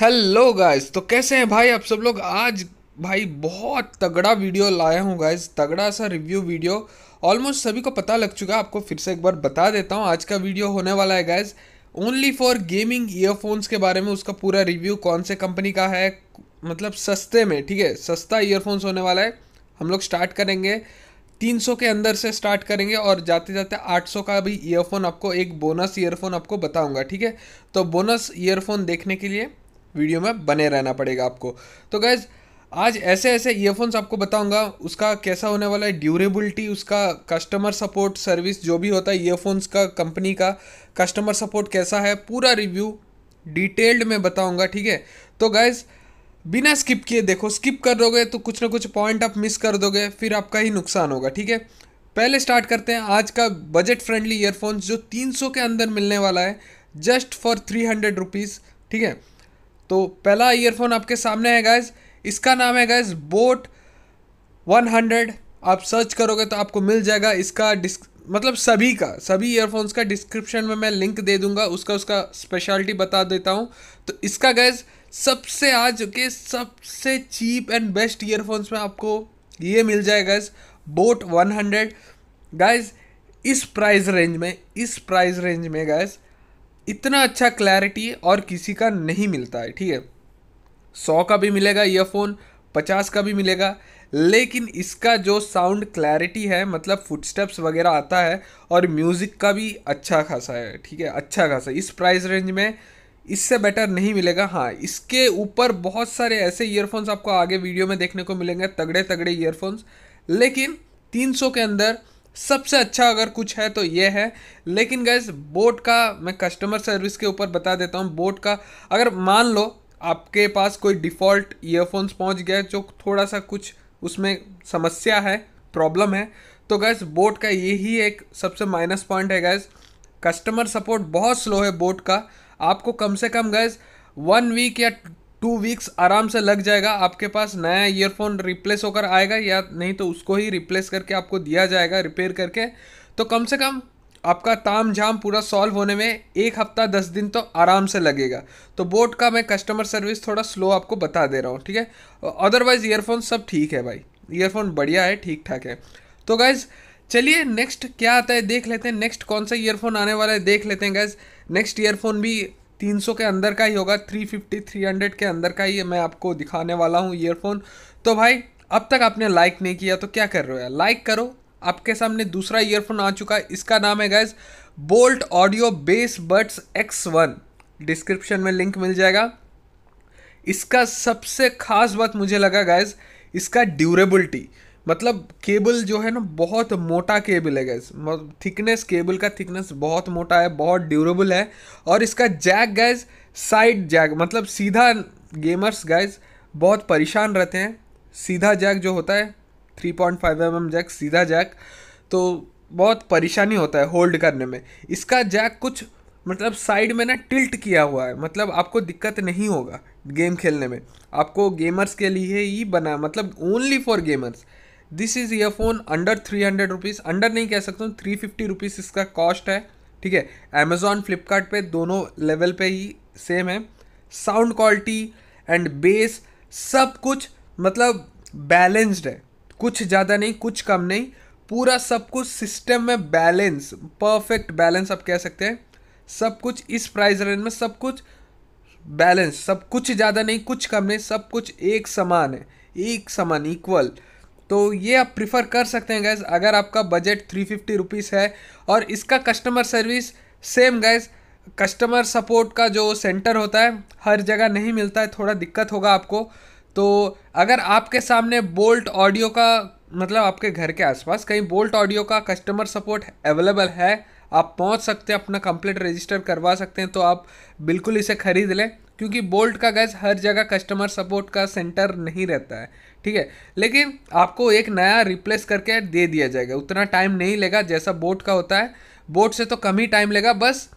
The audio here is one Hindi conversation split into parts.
हेलो गाइस तो कैसे हैं भाई आप सब लोग आज भाई बहुत तगड़ा वीडियो लाया हूँ गाइस तगड़ा सा रिव्यू वीडियो ऑलमोस्ट सभी को पता लग चुका है आपको फिर से एक बार बता देता हूँ आज का वीडियो होने वाला है guys only for gaming earphones के बारे में उसका पूरा रिव्यू कौन से कंपनी का है मतलब सस्ते में ठीक है सस्ता ईयरफोन्स होने वाला है हम लोग स्टार्ट करेंगे 300 के अंदर से स्टार्ट करेंगे और जाते जाते 800 का भी ईयरफोन आपको एक बोनस ईयरफोन आपको बताऊंगा ठीक है तो बोनस ईयरफोन देखने के लिए वीडियो में बने रहना पड़ेगा आपको तो गैज़ आज ऐसे ऐसे ईयरफोन्स आपको बताऊंगा उसका कैसा होने वाला है ड्यूरेबिलिटी उसका कस्टमर सपोर्ट सर्विस जो भी होता है ईयरफोन्स का कंपनी का कस्टमर सपोर्ट कैसा है पूरा रिव्यू डिटेल्ड में बताऊंगा ठीक है तो गाइज बिना स्किप किए देखो स्किप कर दोगे तो कुछ ना कुछ पॉइंट आप मिस कर दोगे फिर आपका ही नुकसान होगा ठीक है पहले स्टार्ट करते हैं आज का बजट फ्रेंडली ईयरफोन्स जो 300 के अंदर मिलने वाला है just for three hundred rupees ठीक है तो पहला ईयरफोन आपके सामने है गैज़ इसका नाम है गैज़ बोट 100 आप सर्च करोगे तो आपको मिल जाएगा इसका डिस्क मतलब सभी का सभी ईयरफोन्स का डिस्क्रिप्शन में मैं लिंक दे दूंगा उसका उसका स्पेशलिटी बता देता हूँ तो इसका गैज़ सबसे आज के सबसे चीप एंड बेस्ट ईयरफोन्स में आपको ये मिल जाएगा गैज़ बोट वन गाइस इस प्राइस रेंज में इस प्राइस रेंज में गैस इतना अच्छा क्लैरिटी और किसी का नहीं मिलता है ठीक है सौ का भी मिलेगा ईयरफोन पचास का भी मिलेगा लेकिन इसका जो साउंड क्लैरिटी है मतलब फुटस्टेप्स वगैरह आता है और म्यूज़िक का भी अच्छा खासा है ठीक है अच्छा खासा इस प्राइस रेंज में इससे बेटर नहीं मिलेगा हाँ इसके ऊपर बहुत सारे ऐसे ईयरफोन्स आपको आगे वीडियो में देखने को मिलेंगे तगड़े तगड़े ईयरफोन्स लेकिन 300 के अंदर सबसे अच्छा अगर कुछ है तो यह है लेकिन गैस बोट का मैं कस्टमर सर्विस के ऊपर बता देता हूँ बोट का अगर मान लो आपके पास कोई डिफ़ॉल्ट ईयरफोन्स पहुँच गया जो थोड़ा सा कुछ उसमें समस्या है प्रॉब्लम है तो गैस बोट का यही एक सबसे माइनस पॉइंट है गैस कस्टमर सपोर्ट बहुत स्लो है बोट का आपको कम से कम गैस वन वीक या टू वीक्स आराम से लग जाएगा आपके पास नया ईयरफोन रिप्लेस होकर आएगा या नहीं तो उसको ही रिप्लेस करके आपको दिया जाएगा रिपेयर करके तो कम से कम आपका ताम झाम पूरा सॉल्व होने में एक हफ्ता दस दिन तो आराम से लगेगा तो बोट का मैं कस्टमर सर्विस थोड़ा स्लो आपको बता दे रहा हूँ ठीक है अदरवाइज़ ईयरफोन सब ठीक है भाई ईयरफोन बढ़िया है ठीक ठाक है तो गाइज़ चलिए नेक्स्ट क्या आता है देख लेते हैं नेक्स्ट कौन सा ईयरफोन आने वाला है देख लेते हैं गाइज़ नेक्स्ट ईयरफोन भी 300 के अंदर का ही होगा 350 300 के अंदर का ही मैं आपको दिखाने वाला हूँ ईयरफोन तो भाई अब तक आपने लाइक नहीं किया तो क्या कर रहे हो लाइक करो आपके सामने दूसरा ईयरफोन आ चुका है इसका नाम है guys Boult audio bass buds X one description में लिंक मिल जाएगा इसका सबसे खास बात मुझे लगा गैस इसका ड्यूरेबिलिटी मतलब केबल जो है ना बहुत मोटा केबल है गैस थिकनेस केबल का थिकनेस बहुत मोटा है बहुत ड्यूरेबल है और इसका जैक गैस साइड जैक मतलब सीधा गेमर्स गैस बहुत परेशान रहते हैं सीधा जैक जो होता है three point five M M jack सीधा जैक तो बहुत परेशानी होता है होल्ड करने में इसका जैक कुछ मतलब साइड में ना टिल्ट किया हुआ है मतलब आपको दिक्कत नहीं होगा गेम खेलने में आपको गेमर्स के लिए ही बना मतलब only for gamers this is earphone under three hundred rupees under नहीं कह सकता हूँ थ्री फिफ्टी रुपीज़ इसका कॉस्ट है ठीक है अमेजोन फ्लिपकार्ट दोनों लेवल पे ही सेम है साउंड क्वालिटी एंड बेस सब कुछ मतलब बैलेंस्ड है कुछ ज़्यादा नहीं कुछ कम नहीं पूरा सब कुछ सिस्टम में बैलेंस परफेक्ट बैलेंस आप कह सकते हैं सब कुछ इस प्राइस रेंज में सब कुछ बैलेंस सब कुछ ज़्यादा नहीं कुछ कम नहीं सब कुछ एक समान है एक समान इक्वल तो ये आप प्रिफर कर सकते हैं गैस अगर आपका बजट थ्री फिफ्टी रुपीज़ है और इसका customer service same guys customer support का जो सेंटर होता है हर जगह नहीं मिलता है थोड़ा दिक्कत होगा आपको तो अगर आपके सामने बोल्ट ऑडियो का मतलब आपके घर के आसपास कहीं बोल्ट ऑडियो का कस्टमर सपोर्ट अवेलेबल है आप पहुंच सकते हैं अपना कंप्लीट रजिस्टर करवा सकते हैं तो आप बिल्कुल इसे ख़रीद लें क्योंकि बोल्ट का गैस हर जगह कस्टमर सपोर्ट का सेंटर नहीं रहता है ठीक है लेकिन आपको एक नया रिप्लेस करके दे दिया जाएगा उतना टाइम नहीं लेगा जैसा बोट का होता है बोट से तो कम ही टाइम लेगा बस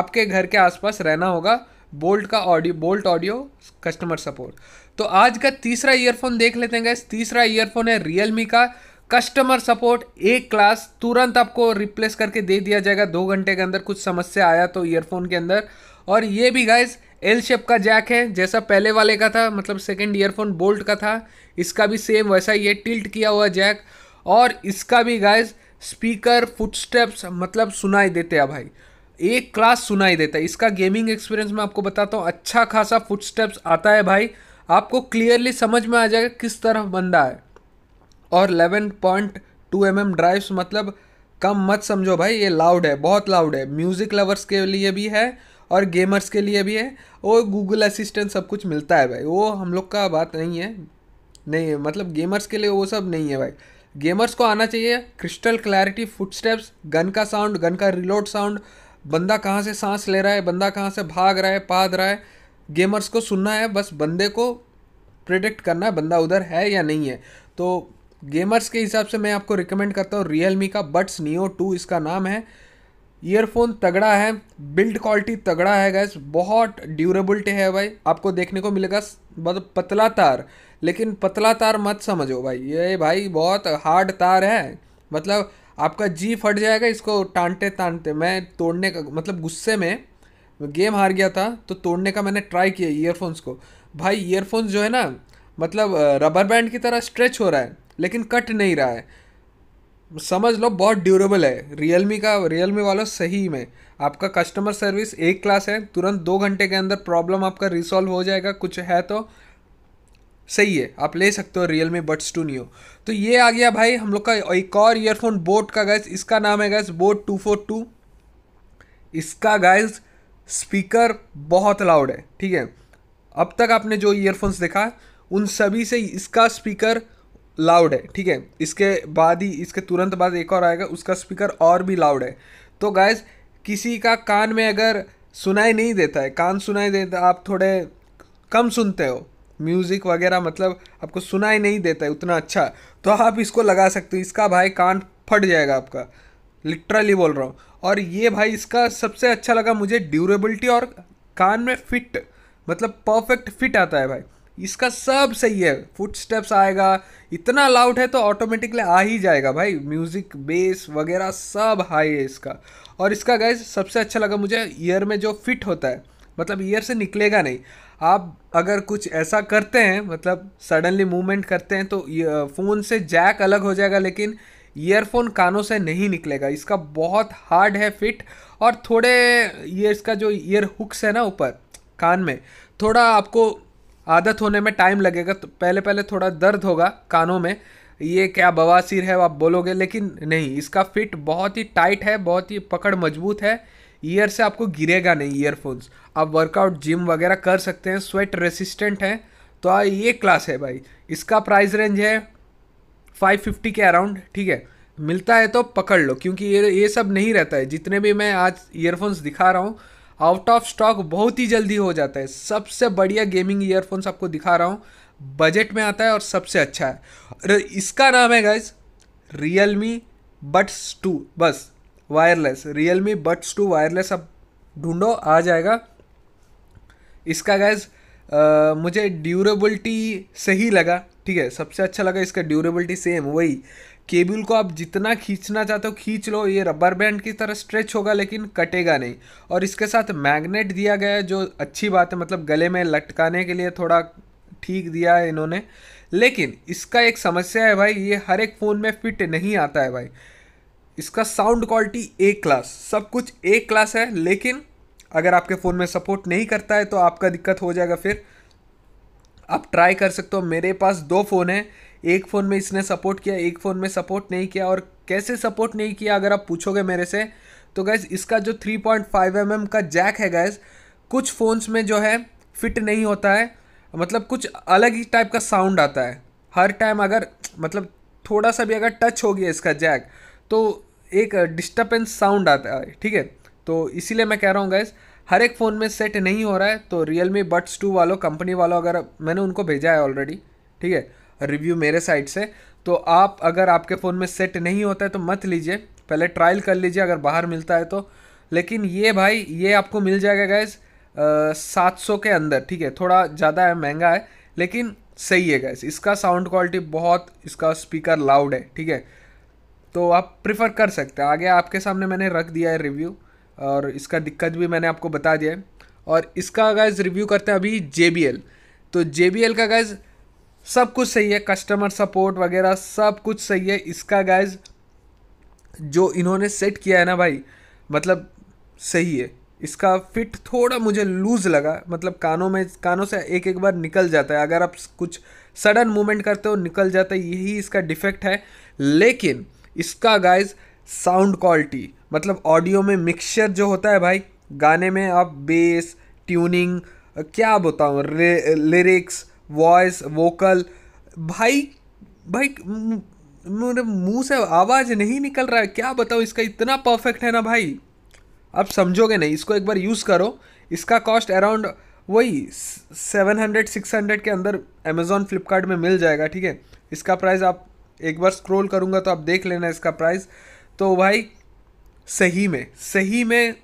आपके घर के आसपास रहना होगा बोल्ट का audio Boult audio customer support तो आज का तीसरा ईयरफोन देख लेते हैं गैस तीसरा ईयरफोन है रियलमी का कस्टमर सपोर्ट एक क्लास तुरंत आपको रिप्लेस करके दे दिया जाएगा दो घंटे के अंदर कुछ समस्या आया तो ईयरफोन के अंदर और ये भी गैस एल शेप का जैक है जैसा पहले वाले का था मतलब सेकेंड ईयरफोन बोल्ट का था इसका भी सेम वैसा ही है टिल्ट किया हुआ जैक और इसका भी गाइज स्पीकर फुटस्टेप्स मतलब सुनाई देते हैं भाई एक क्लास सुनाई देता है इसका गेमिंग एक्सपीरियंस मैं आपको बताता हूँ अच्छा खासा फुटस्टेप्स आता है भाई आपको क्लियरली समझ में आ जाएगा किस तरफ बंदा है और 11.2 पॉइंट टू एम ड्राइव्स मतलब कम मत समझो भाई ये लाउड है बहुत लाउड है म्यूज़िक लवर्स के लिए भी है और गेमर्स के लिए भी है और गूगल असिस्टेंट सब कुछ मिलता है भाई वो हम लोग का बात नहीं है नहीं है मतलब गेमर्स के लिए वो सब नहीं है भाई गेमर्स को आना चाहिए क्रिस्टल क्लैरिटी फुटस्टेप्स गन का साउंड गन का रिलोड साउंड बंदा कहाँ से सांस ले रहा है बंदा कहाँ से भाग रहा है पाद रहा है गेमर्स को सुनना है बस बंदे को प्रिडिक्ट करना है बंदा उधर है या नहीं है तो गेमर्स के हिसाब से मैं आपको रिकमेंड करता हूँ रियल मी का बट्स नियो टू इसका नाम है ईयरफोन तगड़ा है बिल्ड क्वालिटी तगड़ा है गैस बहुत ड्यूरेबल्टी है भाई आपको देखने को मिलेगा मतलब पतला तार लेकिन पतला तार मत समझो भाई ये भाई बहुत हार्ड तार है मतलब आपका जी फट जाएगा इसको टाँटते तानते मैं तोड़ने का मतलब गुस्से में गेम हार गया था तो तोड़ने का मैंने ट्राई किया ईयरफोन्स को भाई ईयरफोन्स जो है ना मतलब रबर बैंड की तरह स्ट्रेच हो रहा है लेकिन कट नहीं रहा है समझ लो बहुत ड्यूरेबल है रियलमी का रियलमी वालों सही में आपका कस्टमर सर्विस एक क्लास है तुरंत दो घंटे के अंदर प्रॉब्लम आपका रिसॉल्व हो जाएगा कुछ है तो सही है आप ले सकते हो Realme buds two new तो ये आ गया भाई हम लोग का एक और ईयरफोन बोट का गैस इसका नाम है guys boAt two four two इसका गैस स्पीकर बहुत लाउड है ठीक है अब तक आपने जो ईयरफोन्स देखा उन सभी से इसका स्पीकर लाउड है ठीक है इसके बाद ही इसके तुरंत बाद एक और आएगा उसका स्पीकर और भी लाउड है तो गाइज किसी का कान में अगर सुनाई नहीं देता है कान सुनाई देता आप थोड़े कम सुनते हो म्यूज़िक वगैरह मतलब आपको सुनाई नहीं देता है उतना अच्छा तो आप इसको लगा सकते हो इसका भाई कान फट जाएगा आपका लिटरली बोल रहा हूँ और ये भाई इसका सबसे अच्छा लगा मुझे ड्यूरेबिलिटी और कान में फिट मतलब परफेक्ट फिट आता है भाई इसका सब सही है फुट स्टेप्स आएगा इतना लाउड है तो ऑटोमेटिकली आ ही जाएगा भाई म्यूज़िक बेस वगैरह सब हाई है इसका और इसका गैस सबसे अच्छा लगा मुझे ईयर में जो फिट होता है मतलब ईयर से निकलेगा नहीं आप अगर कुछ ऐसा करते हैं मतलब सडनली मूवमेंट करते हैं तो फ़ोन से जैक अलग हो जाएगा लेकिन ईयरफोन कानों से नहीं निकलेगा इसका बहुत हार्ड है फिट और थोड़े ये इसका जो ईयर हुक्स है ना ऊपर कान में थोड़ा आपको आदत होने में टाइम लगेगा तो पहले पहले थोड़ा दर्द होगा कानों में ये क्या बवासीर है आप बोलोगे लेकिन नहीं इसका फिट बहुत ही टाइट है बहुत ही पकड़ मजबूत है ईयर से आपको गिरेगा नहीं ईयरफोन्स आप वर्कआउट जिम वगैरह कर सकते हैं स्वेट रेसिस्टेंट हैं तो आ, ये क्लास है भाई इसका प्राइस रेंज है 550 के अराउंड ठीक है मिलता है तो पकड़ लो क्योंकि ये ये सब नहीं रहता है जितने भी मैं आज ईयरफोन्स दिखा रहा हूँ आउट ऑफ स्टॉक बहुत ही जल्दी हो जाता है सबसे बढ़िया गेमिंग ईयरफोन्स आपको दिखा रहा हूँ बजट में आता है और सबसे अच्छा है और इसका नाम है guys Realme buds two बस wireless Realme buds two wireless आप ढूंढो आ जाएगा इसका गैस मुझे ड्यूरेबिलिटी सही लगा ठीक है सबसे अच्छा लगा इसका ड्यूरेबिलिटी सेम वही केबल को आप जितना खींचना चाहते हो खींच लो ये रबर बैंड की तरह स्ट्रेच होगा लेकिन कटेगा नहीं और इसके साथ मैग्नेट दिया गया है जो अच्छी बात है मतलब गले में लटकाने के लिए थोड़ा ठीक दिया है इन्होंने लेकिन इसका एक समस्या है भाई ये हर एक फ़ोन में फिट नहीं आता है भाई इसका साउंड क्वालिटी ए क्लास सब कुछ ए क्लास है लेकिन अगर आपके फ़ोन में सपोर्ट नहीं करता है तो आपका दिक्कत हो जाएगा फिर आप ट्राई कर सकते हो मेरे पास दो फ़ोन हैं एक फ़ोन में इसने सपोर्ट किया एक फ़ोन में सपोर्ट नहीं किया और कैसे सपोर्ट नहीं किया अगर आप पूछोगे मेरे से तो गैस इसका जो 3.5 पॉइंट mm का जैक है गैस कुछ फ़ोन्स में जो है फिट नहीं होता है मतलब कुछ अलग ही टाइप का साउंड आता है हर टाइम अगर मतलब थोड़ा सा भी अगर टच हो गया इसका जैक तो एक डिस्टर्बेंस साउंड आता है ठीक है तो इसीलिए मैं कह रहा हूँ गैस हर एक फ़ोन में सेट नहीं हो रहा है तो रियल मी बट्स टू वालों कंपनी वालों अगर मैंने उनको भेजा है ऑलरेडी ठीक है रिव्यू मेरे साइड से तो आप अगर आपके फ़ोन में सेट नहीं होता है तो मत लीजिए पहले ट्रायल कर लीजिए अगर बाहर मिलता है तो लेकिन ये भाई ये आपको मिल जाएगा गैस सात सौ के अंदर ठीक है थोड़ा ज़्यादा है महंगा है लेकिन सही है गैस इसका साउंड क्वालिटी बहुत इसका स्पीकर लाउड है ठीक है तो आप प्रिफर कर सकते हैं आगे आपके सामने मैंने रख दिया है रिव्यू और इसका दिक्कत भी मैंने आपको बता दिया है और इसका गैस रिव्यू करते हैं अभी जे तो जे का गैज़ सब कुछ सही है कस्टमर सपोर्ट वगैरह सब कुछ सही है इसका गाइज जो इन्होंने सेट किया है ना भाई मतलब सही है इसका फिट थोड़ा मुझे लूज लगा मतलब कानों में कानों से एक एक बार निकल जाता है अगर आप कुछ सडन मूवमेंट करते हो निकल जाता है यही इसका डिफेक्ट है लेकिन इसका गाइज साउंड क्वालिटी मतलब ऑडियो में मिक्सचर जो होता है भाई गाने में आप बेस ट्यूनिंग क्या बताऊँ लिरिक्स वॉइस वोकल भाई भाई मेरे मुंह से आवाज़ नहीं निकल रहा है क्या बताऊँ इसका इतना परफेक्ट है ना भाई आप समझोगे नहीं इसको एक बार यूज़ करो इसका कॉस्ट अराउंड वही सेवन हंड्रेड सिक्स हंड्रेड के अंदर अमेज़ोन फ्लिपकार्ट में मिल जाएगा ठीक है इसका प्राइस आप एक बार स्क्रॉल करूँगा तो आप देख लेना इसका प्राइस तो भाई सही में सही में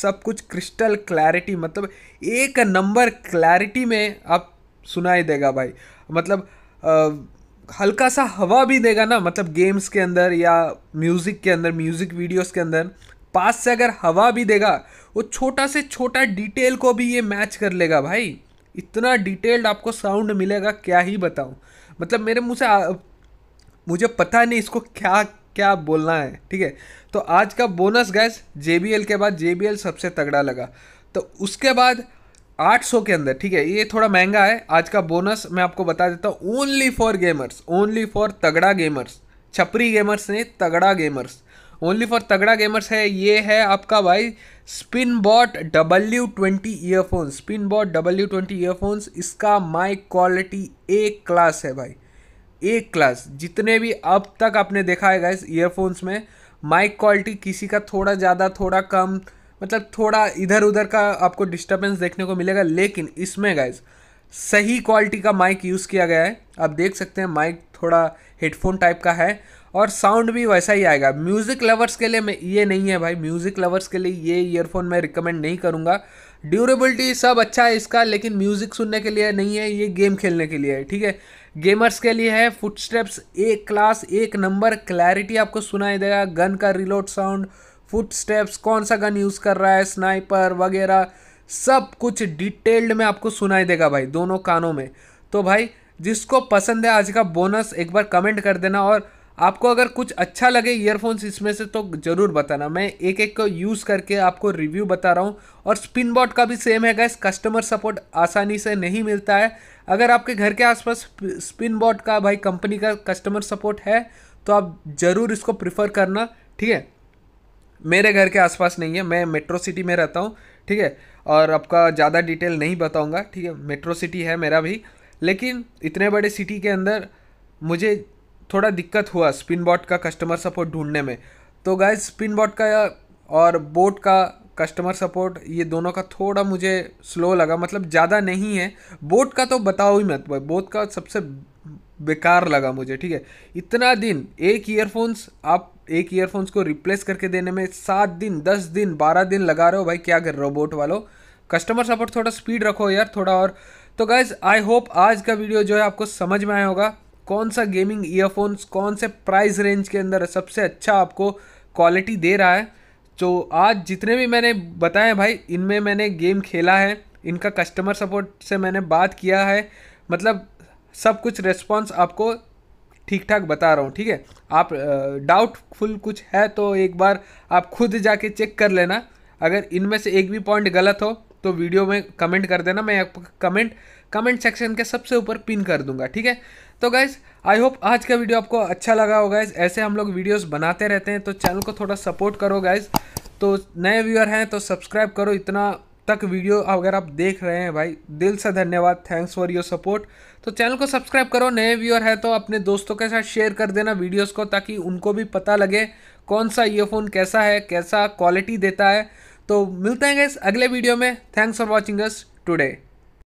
सब कुछ क्रिस्टल क्लैरिटी मतलब एक नंबर क्लैरिटी में आप सुनाई देगा भाई मतलब आ, हल्का सा हवा भी देगा ना मतलब गेम्स के अंदर या म्यूज़िक के अंदर म्यूज़िक वीडियोस के अंदर पास से अगर हवा भी देगा वो छोटा से छोटा डिटेल को भी ये मैच कर लेगा भाई इतना डिटेल्ड आपको साउंड मिलेगा क्या ही बताऊँ मतलब मेरे मुँह से मुझे पता नहीं इसको क्या क्या बोलना है ठीक है तो आज का बोनस गैस जे के बाद जे सबसे तगड़ा लगा तो उसके बाद 800 के अंदर ठीक है ये थोड़ा महंगा है आज का बोनस मैं आपको बता देता हूँ only for gamers only for तगड़ा गेमर्स छपरी गेमर्स ने तगड़ा गेमर्स ओनली फॉर तगड़ा गेमर्स है ये है आपका भाई Spin Bot W twenty earphones Spin Bot W twenty earphones इसका माइक क्वालिटी एक क्लास है भाई एक क्लास जितने भी अब तक आपने देखा है इस ईयरफोन्स में माइक क्वालिटी किसी का थोड़ा ज़्यादा थोड़ा कम मतलब थोड़ा इधर उधर का आपको डिस्टर्बेंस देखने को मिलेगा लेकिन इसमें गाइज सही क्वालिटी का माइक यूज़ किया गया है आप देख सकते हैं माइक थोड़ा हेडफोन टाइप का है और साउंड भी वैसा ही आएगा म्यूज़िक लवर्स के लिए मैं ये नहीं है भाई म्यूज़िक लवर्स के लिए ये ईयरफोन मैं रिकमेंड नहीं करूँगा ड्यूरेबिलिटी सब अच्छा है इसका लेकिन म्यूज़िक सुनने के लिए नहीं है ये गेम खेलने के लिए है ठीक है गेमर्स के लिए है फुटस्टेप्स एक क्लास एक नंबर क्लैरिटी आपको सुनाई देगा गन का रिलोड साउंड फुट स्टेप्स कौन सा गन यूज़ कर रहा है स्नाइपर वगैरह सब कुछ डिटेल्ड में आपको सुनाई देगा भाई दोनों कानों में तो भाई जिसको पसंद है आज का बोनस एक बार कमेंट कर देना और आपको अगर कुछ अच्छा लगे ईयरफोन्स इसमें से तो ज़रूर बताना मैं एक एक को यूज़ करके आपको रिव्यू बता रहा हूँ और स्पिन बॉट का भी सेम है गैस कस्टमर सपोर्ट आसानी से नहीं मिलता है अगर आपके घर के आसपास स्पिन बॉट का भाई कंपनी का कस्टमर सपोर्ट है तो आप ज़रूर इसको प्रिफर करना ठीक है मेरे घर के आसपास नहीं है मैं मेट्रो सिटी में रहता हूँ ठीक है और आपका ज़्यादा डिटेल नहीं बताऊँगा ठीक है मेट्रो सिटी है मेरा भी लेकिन इतने बड़े सिटी के अंदर मुझे थोड़ा दिक्कत हुआ स्पिन बॉट का कस्टमर सपोर्ट ढूंढने में तो गाय स्पिन बॉट का और बोट का कस्टमर सपोर्ट ये दोनों का थोड़ा मुझे स्लो लगा मतलब ज़्यादा नहीं है बोट का तो बताओ ही मत बोट का सबसे बेकार लगा मुझे ठीक है इतना दिन एक ईयरफोन्स आप एक ईयरफोन्स को रिप्लेस करके देने में सात दिन दस दिन बारह दिन लगा रहे हो भाई क्या कर रहे हो बोट वालों कस्टमर सपोर्ट थोड़ा स्पीड रखो यार थोड़ा और तो गाइज आई होप आज का वीडियो जो है आपको समझ में आया होगा कौन सा गेमिंग ईयरफोन्स कौन से प्राइस रेंज के अंदर सबसे अच्छा आपको क्वालिटी दे रहा है तो आज जितने भी मैंने बताए भाई इनमें मैंने गेम खेला है इनका कस्टमर सपोर्ट से मैंने बात किया है मतलब सब कुछ रेस्पॉन्स आपको ठीक ठाक बता रहा हूँ ठीक है आप डाउटफुल कुछ है तो एक बार आप खुद जाके चेक कर लेना अगर इनमें से एक भी पॉइंट गलत हो तो वीडियो में कमेंट कर देना मैं आपको कमेंट कमेंट सेक्शन के सबसे ऊपर पिन कर दूंगा ठीक है तो गाइज आई होप आज का वीडियो आपको अच्छा लगा हो गाइज ऐसे हम लोग वीडियोस बनाते रहते हैं तो चैनल को थोड़ा सपोर्ट करो गाइज तो नए व्यूअर हैं तो सब्सक्राइब करो इतना तक वीडियो अगर आप देख रहे हैं भाई दिल से धन्यवाद थैंक्स फॉर योर सपोर्ट तो चैनल को सब्सक्राइब करो नए व्यूअर है तो अपने दोस्तों के साथ शेयर कर देना वीडियोस को ताकि उनको भी पता लगे कौन सा ईयरफोन कैसा है कैसा क्वालिटी देता है तो मिलते हैं गैस अगले वीडियो में thanks for watching us today